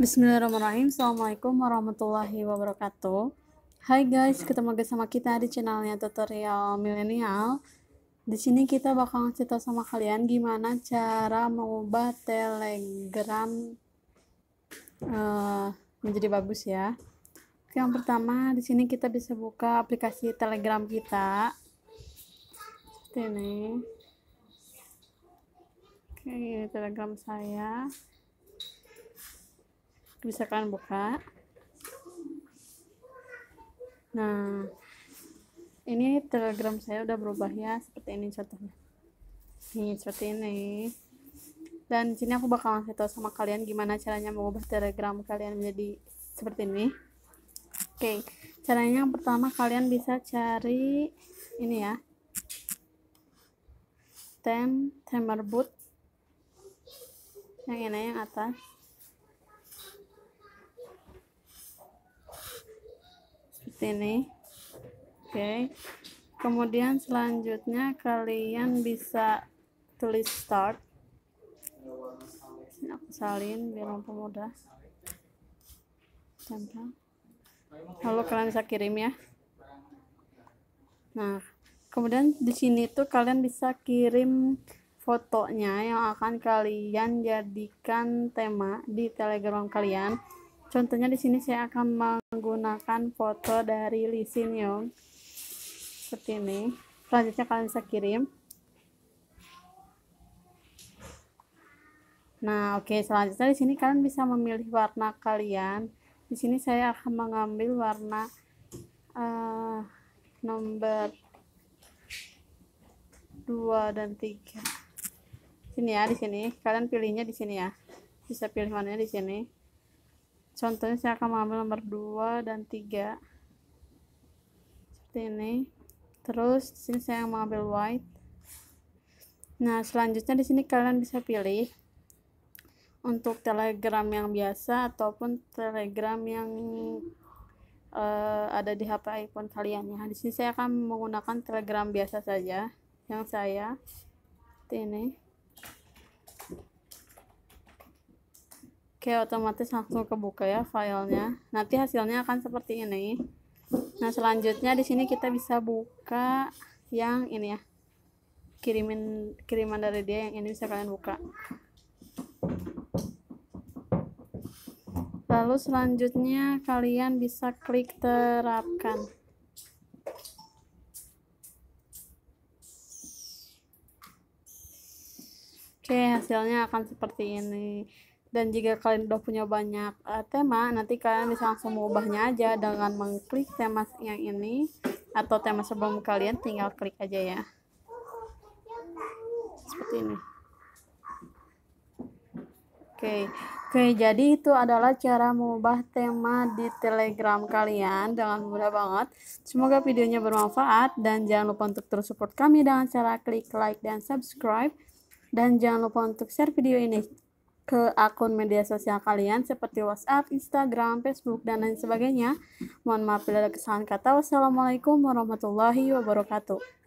Bismillahirrahmanirrahim Assalamualaikum warahmatullahi wabarakatuh Hai guys, ketemu lagi sama kita di channelnya tutorial milenial Di sini kita bakal ngasih tau sama kalian gimana cara mengubah telegram uh, menjadi bagus ya yang pertama di sini kita bisa buka aplikasi telegram kita Seperti ini Oke, ini telegram saya bisa kalian buka nah ini telegram saya udah berubah ya seperti ini contohnya nih seperti ini dan sini aku bakal ngasih tau sama kalian gimana caranya mengubah telegram kalian menjadi seperti ini oke caranya yang pertama kalian bisa cari ini ya tem timer boot yang ini yang atas seperti ini oke okay. kemudian selanjutnya kalian bisa tulis start aku salin biar lampu mudah lalu kalian bisa kirim ya nah kemudian di sini tuh kalian bisa kirim fotonya yang akan kalian jadikan tema di telegram kalian Contohnya di sini saya akan menggunakan foto dari Lisinium seperti ini. Selanjutnya kalian bisa kirim. Nah, oke, okay, selanjutnya di sini kalian bisa memilih warna kalian. Di sini saya akan mengambil warna uh, nomor 2 dan 3 sini ya di sini kalian pilihnya di sini ya bisa pilih warnanya di sini contohnya saya akan mengambil nomor 2 dan 3 seperti ini terus di sini saya mengambil white nah selanjutnya di sini kalian bisa pilih untuk telegram yang biasa ataupun telegram yang uh, ada di HP iPhone kalian ya di sini saya akan menggunakan telegram biasa saja yang saya seperti ini Oke, otomatis langsung kebuka ya filenya. Nanti hasilnya akan seperti ini. Nah, selanjutnya di sini kita bisa buka yang ini ya. Kirimin kiriman dari dia yang ini bisa kalian buka. Lalu selanjutnya kalian bisa klik terapkan. Oke, hasilnya akan seperti ini dan jika kalian udah punya banyak uh, tema nanti kalian bisa langsung mengubahnya aja dengan mengklik tema yang ini atau tema sebelum kalian tinggal klik aja ya seperti ini oke okay. oke okay, jadi itu adalah cara mengubah tema di telegram kalian dengan mudah banget semoga videonya bermanfaat dan jangan lupa untuk terus support kami dengan cara klik like dan subscribe dan jangan lupa untuk share video ini ke akun media sosial kalian seperti WhatsApp, Instagram, Facebook, dan lain sebagainya. Mohon maaf bila ada kesalahan kata. Wassalamualaikum warahmatullahi wabarakatuh.